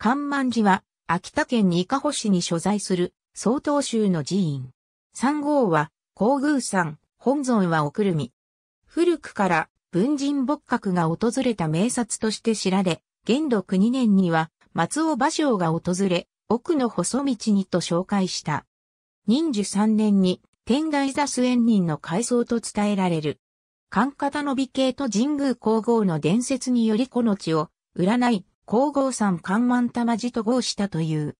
観満寺は、秋田県に伊香保市に所在する、曹洞宗の寺院。三号は、皇宮山、本尊はおくるみ。古くから、文人仏閣が訪れた名刹として知られ、元禄二年には、松尾芭蕉が訪れ、奥の細道にと紹介した。忍寿三年に、天台座数縁人の改装と伝えられる。関方の美形と神宮皇后の伝説によりこの地を、占い、皇后ん観満玉寺と号したという。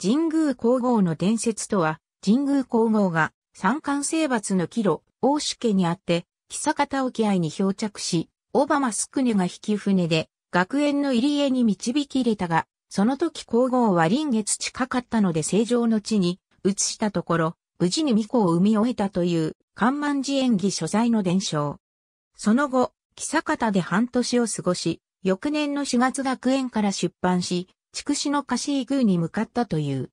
神宮皇后の伝説とは、神宮皇后が三冠征伐の帰路、大主家にあって、久方沖合に漂着し、オバマスクネが引き船で、学園の入り江に導き入れたが、その時皇后は臨月近かったので正常の地に移したところ、無事に巫女を産み終えたという、観満寺演技所在の伝承。その後、久方で半年を過ごし、翌年の4月学園から出版し、筑紫の菓子宮に向かったという。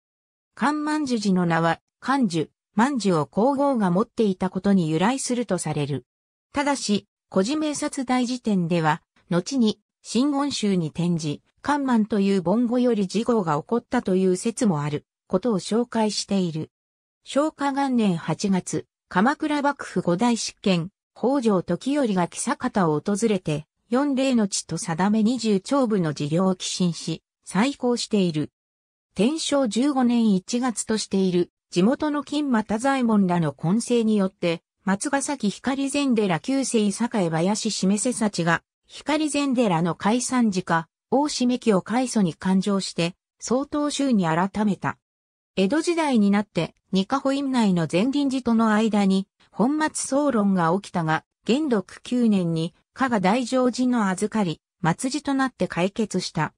漢万寿寺の名は、漢寿、万寿を皇后が持っていたことに由来するとされる。ただし、古事名札大辞典では、後に、真言宗に転じ、漢万という盆語より事号が起こったという説もある、ことを紹介している。昭和元年8月、鎌倉幕府五大執権、北条時頼が木坂を訪れて、四例の地と定め二十長部の事業を寄進し、再興している。天正十五年一月としている、地元の金又左衛門らの混成によって、松ヶ崎光禅寺旧世栄林示せちが、光禅寺の解散時か、大締木を開祖に勘定して、総統衆に改めた。江戸時代になって、二カ保院内の前臨寺との間に、本末総論が起きたが、元禄九年に加賀大乗寺の預かり、末寺となって解決した。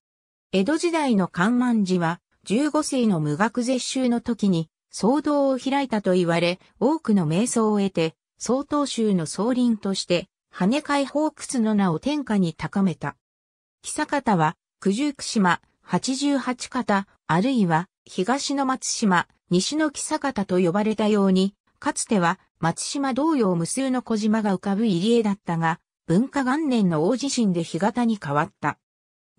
江戸時代の観満寺は、15世の無学絶集の時に、騒動を開いたと言われ、多くの瞑想を得て、曹洞宗の総林として、跳ね解放窟の名を天下に高めた。久方は、九十九島、八十八方、あるいは、東の松島、西の久方と呼ばれたように、かつては、松島同様無数の小島が浮かぶ入り江だったが、文化元年の大地震で干潟に変わった。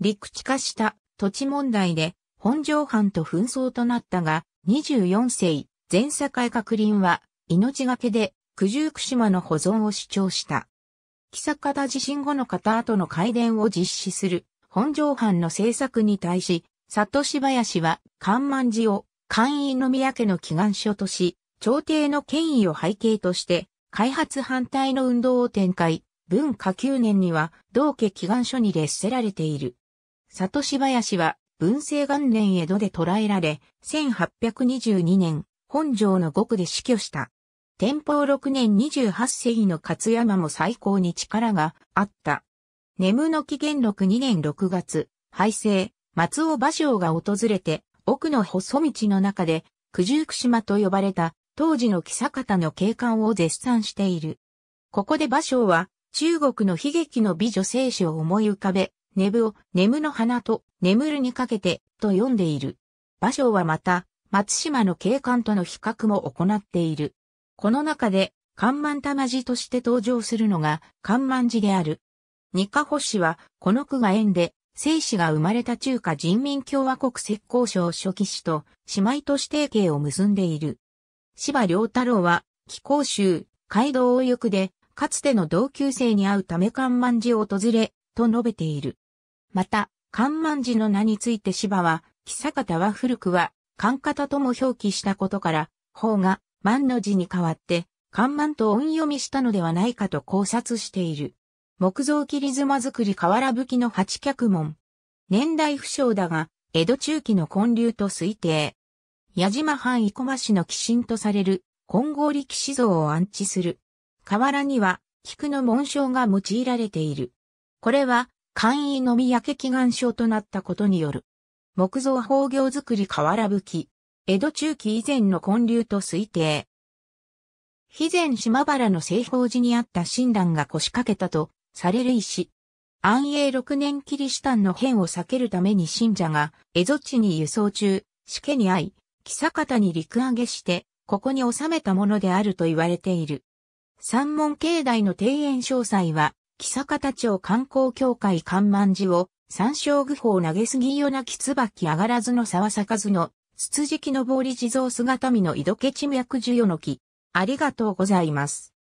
陸地化した土地問題で本城藩と紛争となったが、24世、前境閣林は命がけで九十九島の保存を主張した。木坂田地震後の方跡の改伝を実施する本城藩の政策に対し、里柴林は観満寺を官員宮家の祈願所とし、朝廷の権威を背景として、開発反対の運動を展開、文化9年には同家祈願書に列せられている。里志林は文政元年江戸で捕らえられ、1822年、本城の獄で死去した。天保6年28世紀の勝山も最高に力があった。眠の紀元六2年6月、廃政、松尾芭蕉が訪れて、奥の細道の中で、九十九島と呼ばれた、当時の木坂田の景観を絶賛している。ここで芭蕉は、中国の悲劇の美女聖書を思い浮かべ、寝ブを、眠の花と、眠るにかけて、と読んでいる。芭蕉はまた、松島の景観との比較も行っている。この中で、看満玉寺として登場するのが、看満寺である。二カ星は、この句が縁で、聖子が生まれた中華人民共和国石膏省初期史と姉妹都市提携を結んでいる。芝良太郎は、気候州、街道を行くで、かつての同級生に会うため関満寺を訪れ、と述べている。また、関満寺の名について芝は、木方は古くは、関方とも表記したことから、方が万の字に代わって、関満と音読みしたのではないかと考察している。木造切妻作り瓦吹きの八脚門。年代不詳だが、江戸中期の建立と推定。矢島藩生駒市の寄進とされる、金剛力士像を安置する。河原には、菊の紋章が用いられている。これは、簡易のみ焼け祈願章となったことによる。木造宝行作り河原武器。江戸中期以前の建立と推定。肥前島原の西方寺にあった親鸞が腰掛けたとされる石。安永六年キリシタンの変を避けるために信者が蝦夷地に輸送中、死刑に遭い、木坂に陸揚げして、ここに収めたものであると言われている。三門境内の庭園詳細は、木坂田町観光協会観満寺を、三章具法投げすぎよなき椿上がらずの沢坂ずの、つつじきのぼり地蔵姿見の井戸け地脈樹よの木。ありがとうございます。